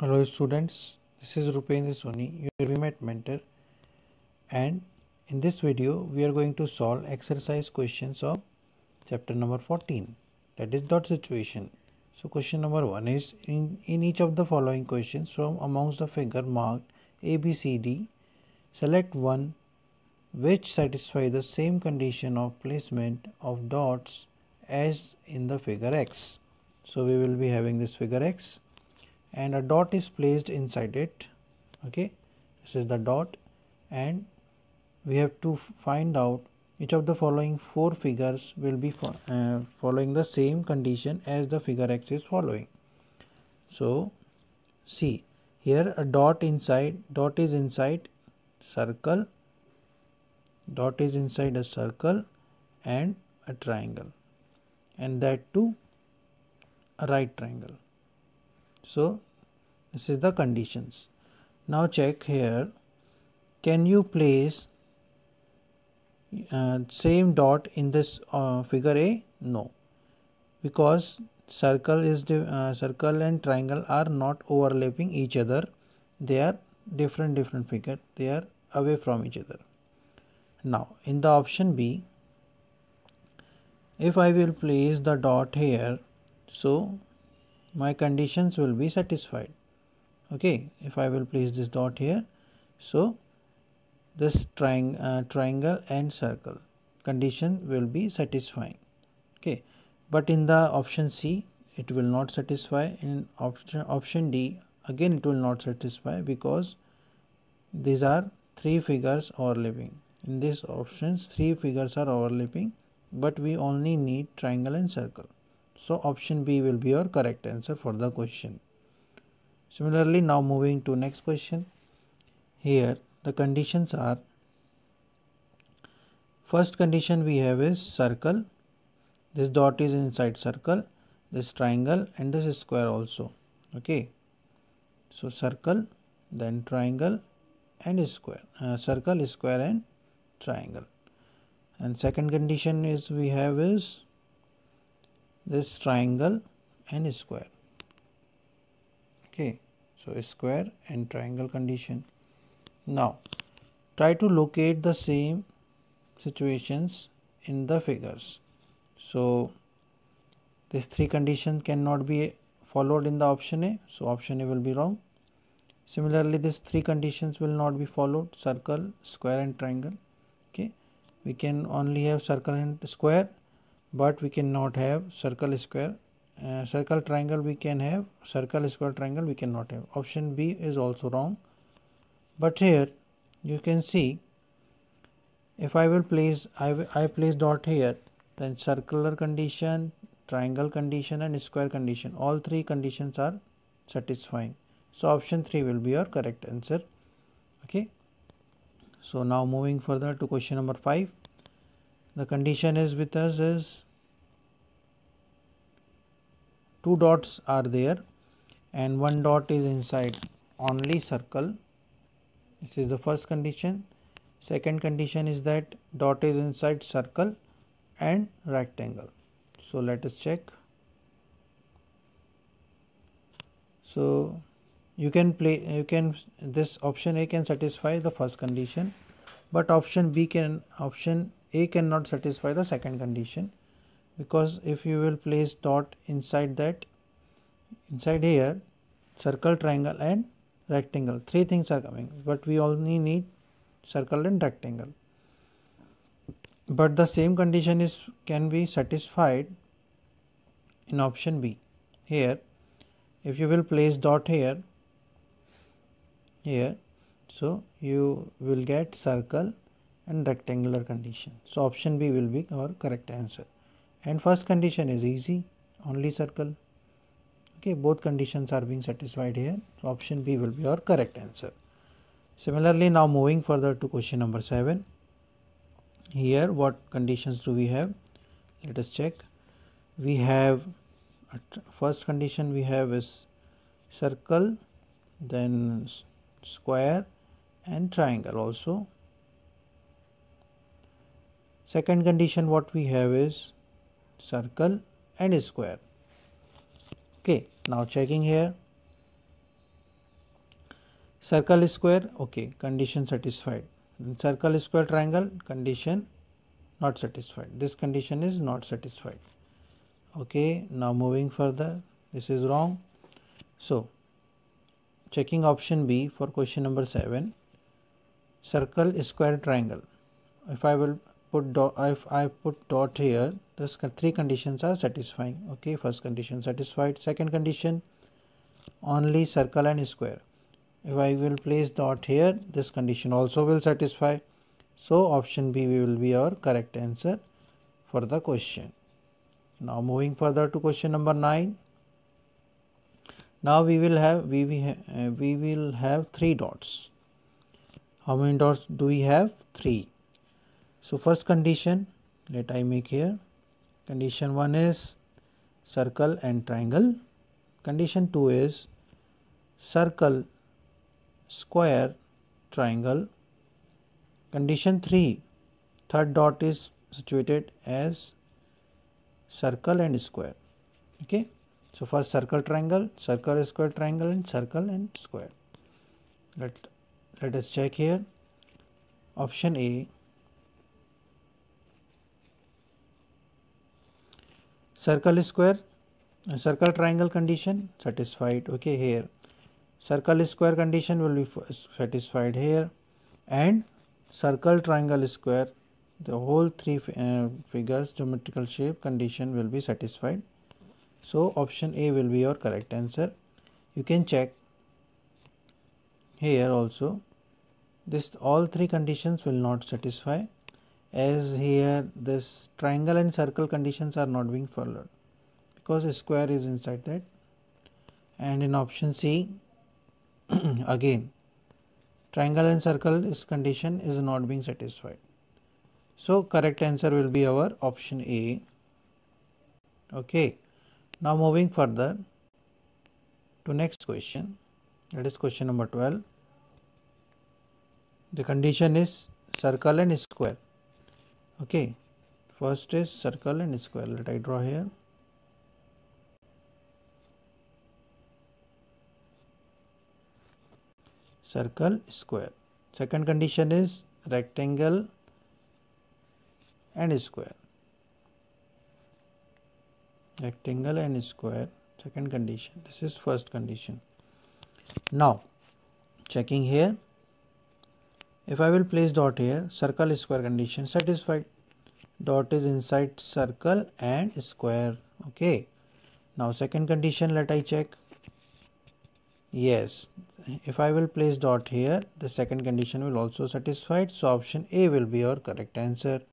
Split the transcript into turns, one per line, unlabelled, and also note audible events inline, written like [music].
Hello students, this is Rupendra Soni, your VMAT mentor and in this video we are going to solve exercise questions of chapter number 14 that is dot situation. So question number 1 is in, in each of the following questions from amongst the figure marked A, B, C, D, select one which satisfy the same condition of placement of dots as in the figure X. So we will be having this figure X and a dot is placed inside it okay this is the dot and we have to find out which of the following four figures will be fo uh, following the same condition as the figure x is following so see here a dot inside dot is inside circle dot is inside a circle and a triangle and that too a right triangle so, this is the conditions. Now, check here can you place uh, same dot in this uh, figure A? No, because circle is uh, circle and triangle are not overlapping each other. They are different different figure. They are away from each other. Now in the option B, if I will place the dot here, so my conditions will be satisfied okay if I will place this dot here so this triang uh, triangle and circle condition will be satisfying okay but in the option C it will not satisfy in option option D again it will not satisfy because these are three figures overlapping in these options three figures are overlapping but we only need triangle and circle so option B will be your correct answer for the question. Similarly, now moving to next question. Here the conditions are first condition we have is circle. This dot is inside circle, this triangle and this is square also. Okay. So circle, then triangle and square. Uh, circle, square and triangle. And second condition is we have is this triangle and square okay so square and triangle condition now try to locate the same situations in the figures so this three condition cannot be followed in the option a so option a will be wrong similarly this three conditions will not be followed circle square and triangle okay we can only have circle and square but we cannot have circle square uh, circle triangle we can have circle square triangle we cannot have option b is also wrong but here you can see if i will place i, will, I place dot here then circular condition triangle condition and square condition all three conditions are satisfying so option 3 will be your correct answer okay so now moving further to question number 5 the condition is with us is two dots are there and one dot is inside only circle this is the first condition second condition is that dot is inside circle and rectangle so let us check so you can play you can this option a can satisfy the first condition but option b can option a cannot satisfy the second condition because if you will place dot inside that inside here circle triangle and rectangle three things are coming but we only need circle and rectangle but the same condition is can be satisfied in option B here if you will place dot here here so you will get circle and rectangular condition. So option B will be our correct answer. And first condition is easy, only circle. Okay, both conditions are being satisfied here. So option B will be our correct answer. Similarly, now moving further to question number 7. Here what conditions do we have? Let us check. We have first condition we have is circle then square and triangle also Second condition what we have is circle and square. Okay, now checking here. Circle square, okay, condition satisfied. circle square triangle, condition not satisfied. This condition is not satisfied. Okay, now moving further, this is wrong. So, checking option B for question number 7, circle square triangle. If I will put dot if I put dot here this three conditions are satisfying okay first condition satisfied second condition only circle and square if I will place dot here this condition also will satisfy so option B will be our correct answer for the question now moving further to question number 9 now we will have we we, uh, we will have three dots how many dots do we have three so first condition let I make here condition 1 is circle and triangle condition 2 is circle square triangle condition 3 third dot is situated as circle and square okay so first circle triangle circle square triangle and circle and square let let us check here option a circle square circle triangle condition satisfied okay here circle square condition will be satisfied here and circle triangle square the whole three uh, figures geometrical shape condition will be satisfied so option a will be your correct answer you can check here also this all three conditions will not satisfy as here this triangle and circle conditions are not being followed because a square is inside that and in option C [clears throat] again triangle and circle this condition is not being satisfied so correct answer will be our option A okay now moving further to next question that is question number 12 the condition is circle and square okay first is circle and square let I draw here circle square second condition is rectangle and square rectangle and square second condition this is first condition now checking here if I will place dot here, circle square condition satisfied. Dot is inside circle and square. Okay. Now second condition let I check. Yes, if I will place dot here, the second condition will also satisfied. So option A will be your correct answer.